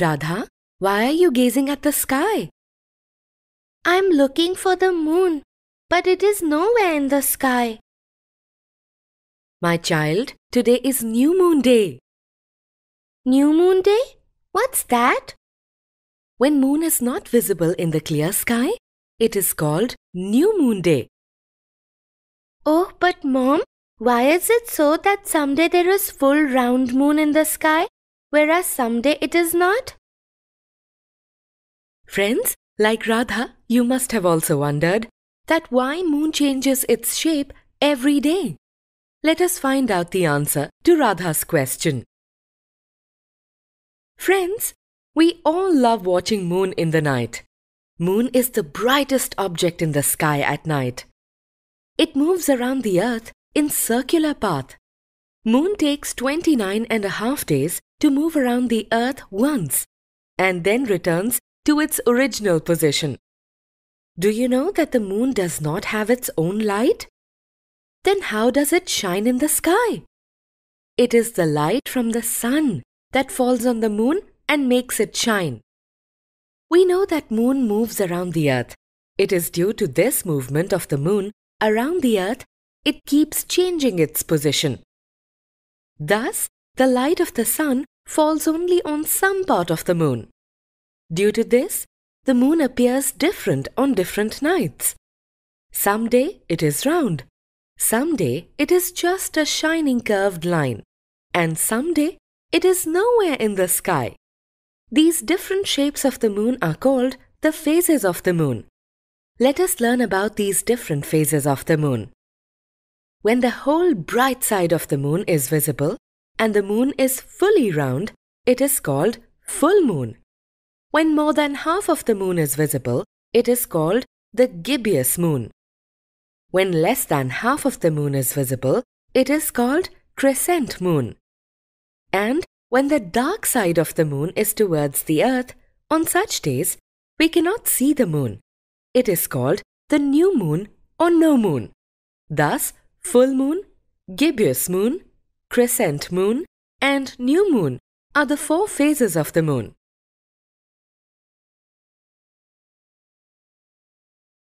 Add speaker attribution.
Speaker 1: Radha, why are you gazing at the sky? I'm looking for the moon, but it is nowhere in the sky.
Speaker 2: My child, today is New Moon Day. New Moon Day? What's that? When moon is not visible in the clear sky, it is called New Moon Day. Oh, but mom, why is it so that someday
Speaker 1: there is full round moon in the sky whereas someday it is not?
Speaker 2: Friends, like Radha, you must have also wondered that why moon changes its shape every day. Let us find out the answer to Radha's question. Friends, we all love watching moon in the night. Moon is the brightest object in the sky at night. It moves around the earth in circular path Moon takes 29 and a half days to move around the Earth once and then returns to its original position. Do you know that the moon does not have its own light? Then how does it shine in the sky? It is the light from the sun that falls on the moon and makes it shine. We know that moon moves around the earth. It is due to this movement of the moon around the earth it keeps changing its position. Thus, the light of the sun falls only on some part of the moon. Due to this, the moon appears different on different nights. Some day it is round, some day it is just a shining curved line, and some day it is nowhere in the sky. These different shapes of the moon are called the phases of the moon. Let us learn about these different phases of the moon. When the whole bright side of the moon is visible and the moon is fully round, it is called full moon. When more than half of the moon is visible, it is called the gibbous moon. When less than half of the moon is visible, it is called crescent moon. And when the dark side of the moon is towards the earth, on such days, we cannot see the moon. It is called the new moon or no moon. Thus, Full moon, gibbous moon, crescent moon, and new moon are the four phases of the moon.